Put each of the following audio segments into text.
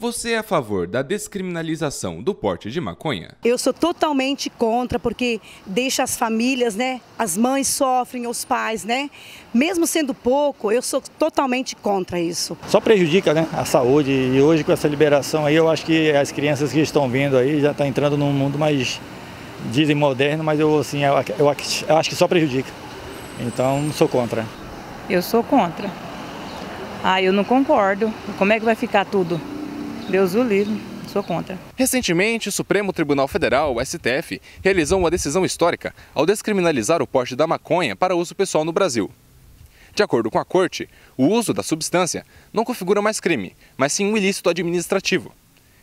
Você é a favor da descriminalização do porte de maconha? Eu sou totalmente contra, porque deixa as famílias, né? As mães sofrem, os pais, né? Mesmo sendo pouco, eu sou totalmente contra isso. Só prejudica, né? A saúde. E hoje, com essa liberação aí, eu acho que as crianças que estão vindo aí já estão tá entrando num mundo mais, dizem, moderno, mas eu, assim, eu, eu, eu acho que só prejudica. Então, não sou contra. Eu sou contra. Ah, eu não concordo. Como é que vai ficar tudo? Deus o livre, sou contra. Recentemente, o Supremo Tribunal Federal, o STF, realizou uma decisão histórica ao descriminalizar o porte da maconha para uso pessoal no Brasil. De acordo com a corte, o uso da substância não configura mais crime, mas sim um ilícito administrativo.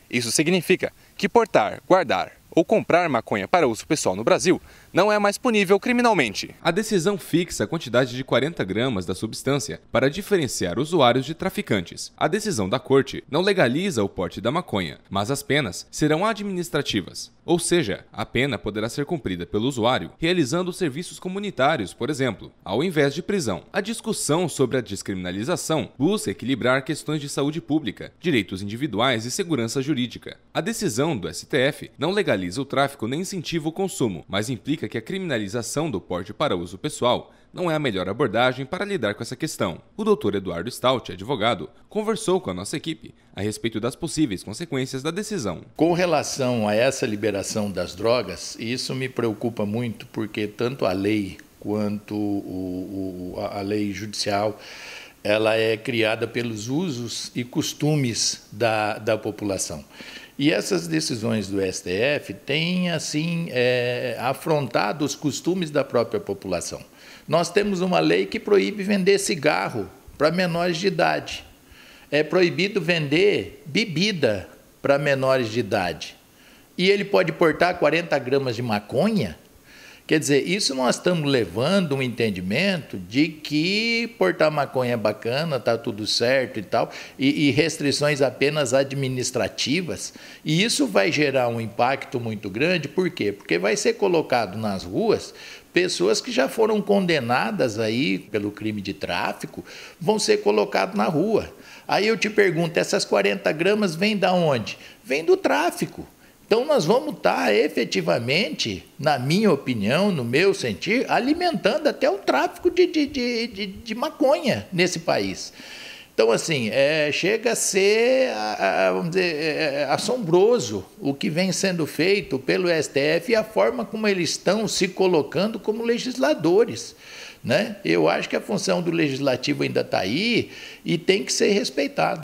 Isso significa que portar, guardar ou comprar maconha para uso pessoal no Brasil não é mais punível criminalmente. A decisão fixa a quantidade de 40 gramas da substância para diferenciar usuários de traficantes. A decisão da corte não legaliza o porte da maconha, mas as penas serão administrativas. Ou seja, a pena poderá ser cumprida pelo usuário realizando serviços comunitários, por exemplo, ao invés de prisão. A discussão sobre a descriminalização busca equilibrar questões de saúde pública, direitos individuais e segurança jurídica. A decisão do STF não legaliza criminaliza o tráfico nem incentiva o consumo, mas implica que a criminalização do porte para uso pessoal não é a melhor abordagem para lidar com essa questão. O Dr. Eduardo Stout, advogado, conversou com a nossa equipe a respeito das possíveis consequências da decisão. Com relação a essa liberação das drogas, isso me preocupa muito porque tanto a lei quanto o, o, a lei judicial ela é criada pelos usos e costumes da, da população. E essas decisões do STF têm, assim, é, afrontado os costumes da própria população. Nós temos uma lei que proíbe vender cigarro para menores de idade. É proibido vender bebida para menores de idade. E ele pode portar 40 gramas de maconha? Quer dizer, isso nós estamos levando um entendimento de que portar maconha é bacana, tá tudo certo e tal, e, e restrições apenas administrativas. E isso vai gerar um impacto muito grande, por quê? Porque vai ser colocado nas ruas pessoas que já foram condenadas aí pelo crime de tráfico vão ser colocadas na rua. Aí eu te pergunto, essas 40 gramas vêm da onde? Vem do tráfico. Então, nós vamos estar efetivamente, na minha opinião, no meu sentir, alimentando até o tráfico de, de, de, de, de maconha nesse país. Então, assim, é, chega a ser, vamos dizer, é, é, é, assombroso o que vem sendo feito pelo STF e a forma como eles estão se colocando como legisladores. Né? Eu acho que a função do legislativo ainda está aí e tem que ser respeitada.